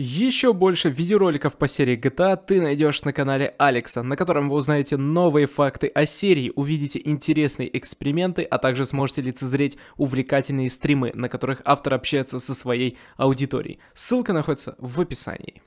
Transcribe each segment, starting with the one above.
Еще больше видеороликов по серии GTA ты найдешь на канале Алекса, на котором вы узнаете новые факты о серии, увидите интересные эксперименты, а также сможете лицезреть увлекательные стримы, на которых автор общается со своей аудиторией. Ссылка находится в описании.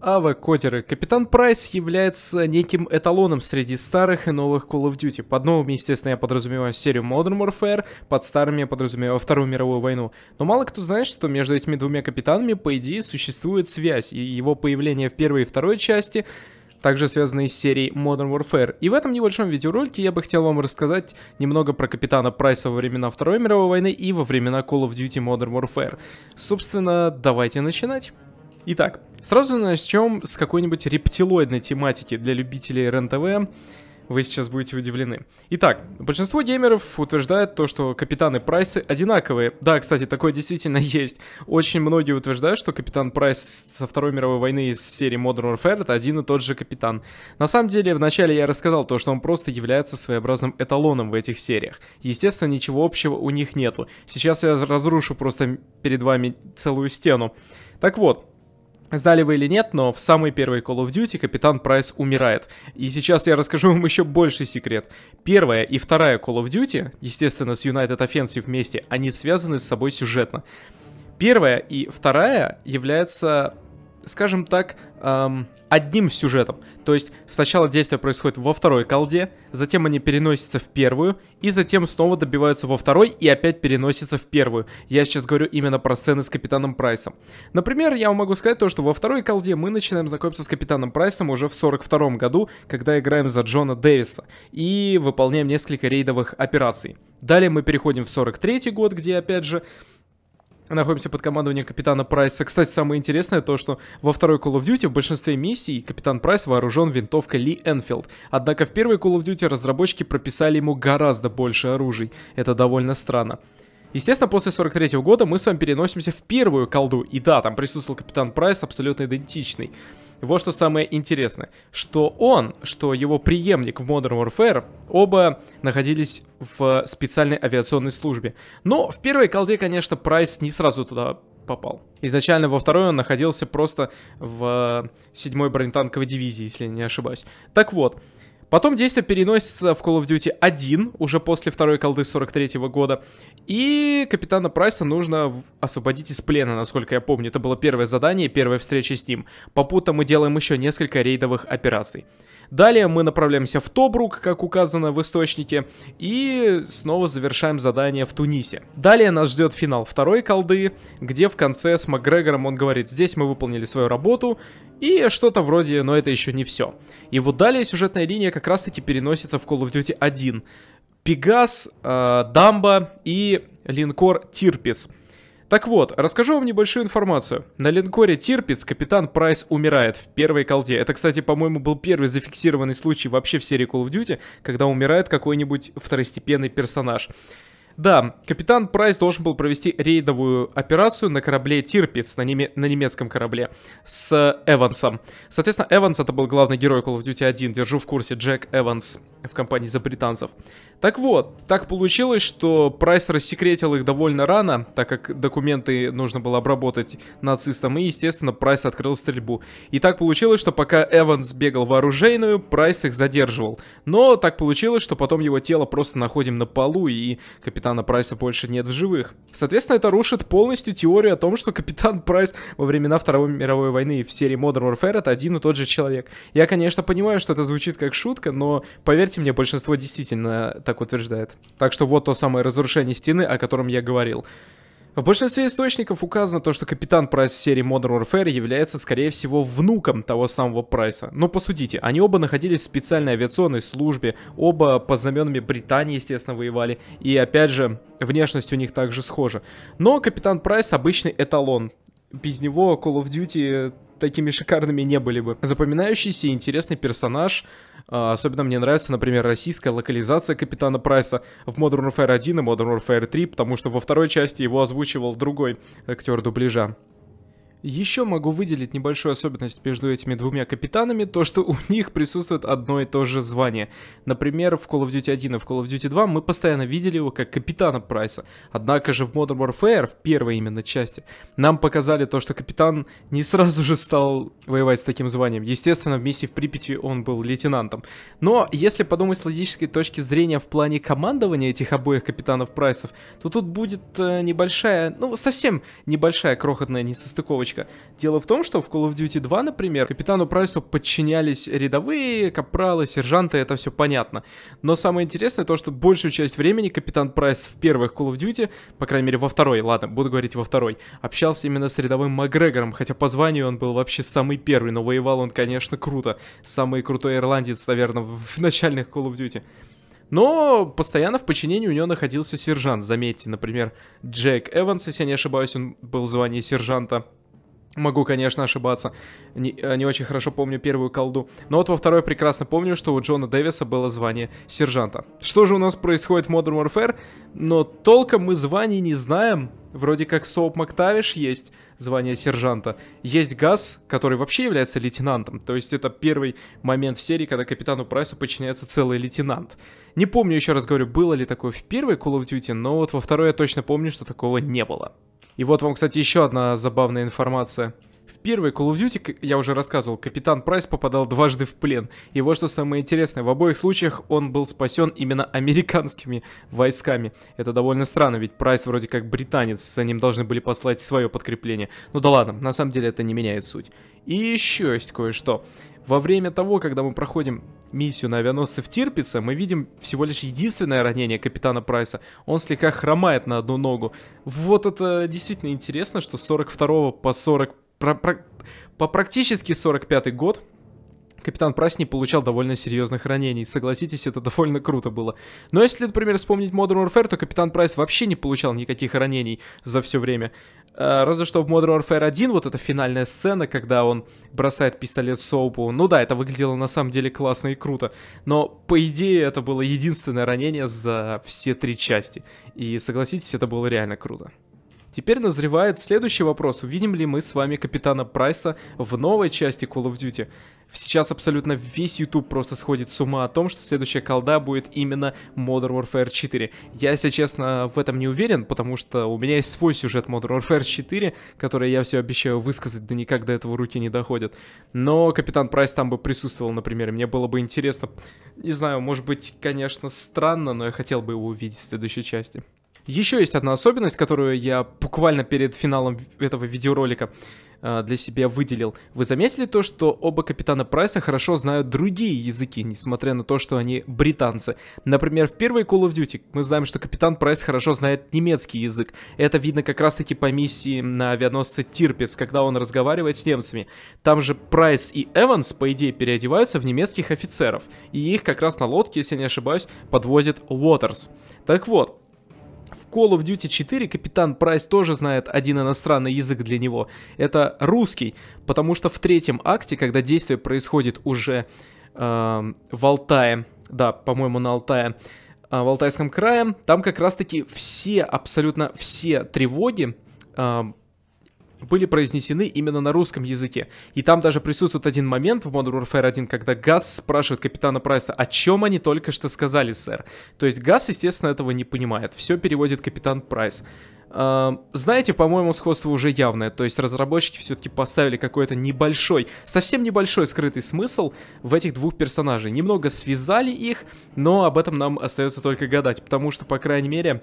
Ава Кодеры. Капитан Прайс является неким эталоном среди старых и новых Call of Duty. Под новыми, естественно, я подразумеваю серию Modern Warfare, под старыми я подразумеваю Вторую мировую войну. Но мало кто знает, что между этими двумя капитанами, по идее, существует связь, и его появление в первой и второй части также связанные с серией Modern Warfare. И в этом небольшом видеоролике я бы хотел вам рассказать немного про Капитана Прайса во времена Второй мировой войны и во времена Call of Duty Modern Warfare. Собственно, давайте начинать. Итак, сразу начнем с какой-нибудь рептилоидной тематики для любителей РНТВ. Вы сейчас будете удивлены. Итак, большинство геймеров утверждает то, что капитаны Прайсы одинаковые. Да, кстати, такое действительно есть. Очень многие утверждают, что капитан Прайс со Второй мировой войны из серии Modern Warfare это один и тот же капитан. На самом деле, вначале я рассказал то, что он просто является своеобразным эталоном в этих сериях. Естественно, ничего общего у них нету. Сейчас я разрушу просто перед вами целую стену. Так вот, Знали вы или нет, но в самой первой Call of Duty капитан Прайс умирает. И сейчас я расскажу вам еще больший секрет. Первая и вторая Call of Duty, естественно, с United Offensive вместе, они связаны с собой сюжетно. Первая и вторая являются скажем так, эм, одним сюжетом. То есть сначала действие происходит во второй колде, затем они переносятся в первую, и затем снова добиваются во второй и опять переносятся в первую. Я сейчас говорю именно про сцены с Капитаном Прайсом. Например, я могу сказать то, что во второй колде мы начинаем знакомиться с Капитаном Прайсом уже в 42 году, когда играем за Джона Дэвиса и выполняем несколько рейдовых операций. Далее мы переходим в 43 год, где опять же находимся под командованием капитана Прайса. Кстати, самое интересное то, что во второй Call of Duty в большинстве миссий капитан Прайс вооружен винтовкой Ли Энфилд. Однако в первой Call of Duty разработчики прописали ему гораздо больше оружий. Это довольно странно. Естественно, после 43 -го года мы с вами переносимся в первую колду. И да, там присутствовал капитан Прайс, абсолютно идентичный. Вот что самое интересное, что он, что его преемник в Modern Warfare, оба находились в специальной авиационной службе. Но в первой колде, конечно, Прайс не сразу туда попал. Изначально во второй он находился просто в седьмой бронетанковой дивизии, если не ошибаюсь. Так вот, Потом действие переносится в Call of Duty 1, уже после второй колды 43 -го года. И капитана Прайса нужно освободить из плена, насколько я помню. Это было первое задание, первая встреча с ним. Попутно мы делаем еще несколько рейдовых операций. Далее мы направляемся в Тобрук, как указано в источнике, и снова завершаем задание в Тунисе. Далее нас ждет финал второй колды, где в конце с Макгрегором он говорит, здесь мы выполнили свою работу, и что-то вроде, но это еще не все. И вот далее сюжетная линия как раз-таки переносится в Call of Duty 1. Пегас, э, Дамба и линкор Тирпис – так вот, расскажу вам небольшую информацию. На линкоре Тирпиц капитан Прайс умирает в первой колде. Это, кстати, по-моему, был первый зафиксированный случай вообще в серии Call of Duty, когда умирает какой-нибудь второстепенный персонаж. Да, капитан Прайс должен был провести рейдовую операцию на корабле Тирпиц, на, неме- на немецком корабле, с Эвансом. Соответственно, Эванс это был главный герой Call of Duty 1, держу в курсе, Джек Эванс в компании за британцев. Так вот, так получилось, что Прайс рассекретил их довольно рано, так как документы нужно было обработать нацистам, и, естественно, Прайс открыл стрельбу. И так получилось, что пока Эванс бегал в оружейную, Прайс их задерживал. Но так получилось, что потом его тело просто находим на полу, и капитана Прайса больше нет в живых. Соответственно, это рушит полностью теорию о том, что капитан Прайс во времена Второй мировой войны в серии Modern Warfare это один и тот же человек. Я, конечно, понимаю, что это звучит как шутка, но поверьте, поверьте мне, большинство действительно так утверждает. Так что вот то самое разрушение стены, о котором я говорил. В большинстве источников указано то, что капитан Прайс в серии Modern Warfare является, скорее всего, внуком того самого Прайса. Но посудите, они оба находились в специальной авиационной службе, оба по знаменами Британии, естественно, воевали, и опять же, внешность у них также схожа. Но капитан Прайс обычный эталон, без него Call of Duty э, такими шикарными не были бы. Запоминающийся и интересный персонаж. А, особенно мне нравится, например, российская локализация Капитана Прайса в Modern Warfare 1 и Modern Warfare 3, потому что во второй части его озвучивал другой актер дубляжа. Еще могу выделить небольшую особенность между этими двумя капитанами, то что у них присутствует одно и то же звание. Например, в Call of Duty 1 и в Call of Duty 2 мы постоянно видели его как капитана Прайса. Однако же в Modern Warfare, в первой именно части, нам показали то, что капитан не сразу же стал воевать с таким званием. Естественно, вместе в Припяти он был лейтенантом. Но если подумать с логической точки зрения в плане командования этих обоих капитанов Прайсов, то тут будет э, небольшая, ну совсем небольшая крохотная несостыковочка отсрочка. Дело в том, что в Call of Duty 2, например, капитану Прайсу подчинялись рядовые, капралы, сержанты, это все понятно. Но самое интересное то, что большую часть времени капитан Прайс в первых Call of Duty, по крайней мере во второй, ладно, буду говорить во второй, общался именно с рядовым Макгрегором, хотя по званию он был вообще самый первый, но воевал он, конечно, круто. Самый крутой ирландец, наверное, в начальных Call of Duty. Но постоянно в подчинении у него находился сержант. Заметьте, например, Джек Эванс, если я не ошибаюсь, он был в звании сержанта. Могу, конечно, ошибаться. Не, э, не очень хорошо помню первую колду. Но вот во второй прекрасно помню, что у Джона Дэвиса было звание сержанта. Что же у нас происходит в Modern Warfare? Но толком мы званий не знаем. Вроде как Соуп Мактавиш есть, звание сержанта. Есть Газ, который вообще является лейтенантом. То есть это первый момент в серии, когда капитану Прайсу подчиняется целый лейтенант. Не помню, еще раз говорю, было ли такое в первой Call of Duty, но вот во второй я точно помню, что такого не было. И вот вам, кстати, еще одна забавная информация первой Call of Duty, я уже рассказывал, капитан Прайс попадал дважды в плен. И вот что самое интересное, в обоих случаях он был спасен именно американскими войсками. Это довольно странно, ведь Прайс вроде как британец, за ним должны были послать свое подкрепление. Ну да ладно, на самом деле это не меняет суть. И еще есть кое-что. Во время того, когда мы проходим миссию на авианосце в Тирпице, мы видим всего лишь единственное ранение капитана Прайса. Он слегка хромает на одну ногу. Вот это действительно интересно, что с 42 по 40 про, про, по практически 45-й год капитан Прасни получал довольно серьезных ранений. Согласитесь, это довольно круто было. Но если, например, вспомнить Modern Warfare, то капитан Прайс вообще не получал никаких ранений за все время. А, разве что в Modern Warfare 1 вот эта финальная сцена, когда он бросает пистолет Соупу. Ну да, это выглядело на самом деле классно и круто. Но, по идее, это было единственное ранение за все три части. И, согласитесь, это было реально круто. Теперь назревает следующий вопрос. Увидим ли мы с вами капитана Прайса в новой части Call of Duty? Сейчас абсолютно весь YouTube просто сходит с ума о том, что следующая колда будет именно Modern Warfare 4. Я, если честно, в этом не уверен, потому что у меня есть свой сюжет Modern Warfare 4, который я все обещаю высказать, да никак до этого руки не доходят. Но капитан Прайс там бы присутствовал, например, и мне было бы интересно. Не знаю, может быть, конечно, странно, но я хотел бы его увидеть в следующей части. Еще есть одна особенность, которую я буквально перед финалом этого видеоролика э, для себя выделил. Вы заметили то, что оба капитана Прайса хорошо знают другие языки, несмотря на то, что они британцы. Например, в первой Call of Duty мы знаем, что капитан Прайс хорошо знает немецкий язык. Это видно как раз-таки по миссии на авианосце Тирпец, когда он разговаривает с немцами. Там же Прайс и Эванс, по идее, переодеваются в немецких офицеров. И их как раз на лодке, если не ошибаюсь, подвозит Уотерс. Так вот, в Call of Duty 4 капитан Прайс тоже знает один иностранный язык для него. Это русский, потому что в третьем акте, когда действие происходит уже э, в Алтае, да, по-моему, на Алтае, э, в Алтайском крае, там как раз-таки все, абсолютно все тревоги эм, были произнесены именно на русском языке. И там даже присутствует один момент в Modern Warfare 1, когда Газ спрашивает капитана Прайса, о чем они только что сказали, сэр. То есть Газ, естественно, этого не понимает. Все переводит капитан Прайс. Эм, знаете, по-моему, сходство уже явное, то есть разработчики все-таки поставили какой-то небольшой, совсем небольшой скрытый смысл в этих двух персонажей. Немного связали их, но об этом нам остается только гадать, потому что, по крайней мере,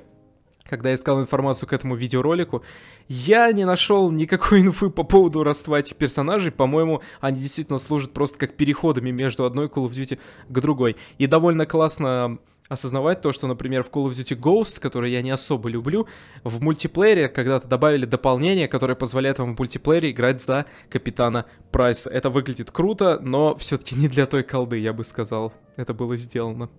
когда я искал информацию к этому видеоролику, я не нашел никакой инфы по поводу родства этих персонажей. По-моему, они действительно служат просто как переходами между одной Call of Duty к другой. И довольно классно осознавать то, что, например, в Call of Duty Ghost, который я не особо люблю, в мультиплеере когда-то добавили дополнение, которое позволяет вам в мультиплеере играть за капитана Прайса. Это выглядит круто, но все-таки не для той колды, я бы сказал. Это было сделано.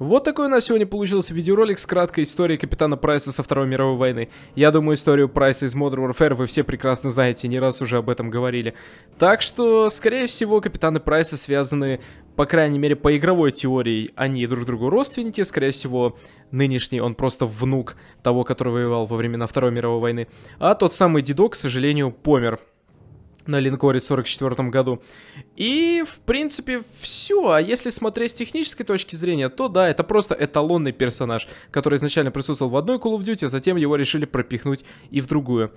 Вот такой у нас сегодня получился видеоролик с краткой историей Капитана Прайса со Второй мировой войны. Я думаю, историю Прайса из Modern Warfare вы все прекрасно знаете, не раз уже об этом говорили. Так что, скорее всего, Капитаны Прайса связаны, по крайней мере, по игровой теории. Они друг другу родственники, скорее всего, нынешний он просто внук того, который воевал во времена Второй мировой войны. А тот самый дедок, к сожалению, помер на линкоре в 44 году. И, в принципе, все. А если смотреть с технической точки зрения, то да, это просто эталонный персонаж, который изначально присутствовал в одной Call of Duty, а затем его решили пропихнуть и в другую.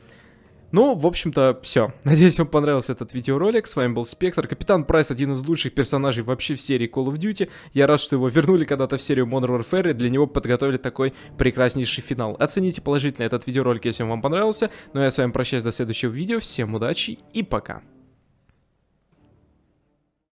Ну, в общем-то, все. Надеюсь, вам понравился этот видеоролик. С вами был Спектр. Капитан Прайс один из лучших персонажей вообще в серии Call of Duty. Я рад, что его вернули когда-то в серию Modern Warfare и для него подготовили такой прекраснейший финал. Оцените положительно этот видеоролик, если он вам понравился. Ну а я с вами прощаюсь до следующего видео. Всем удачи и пока.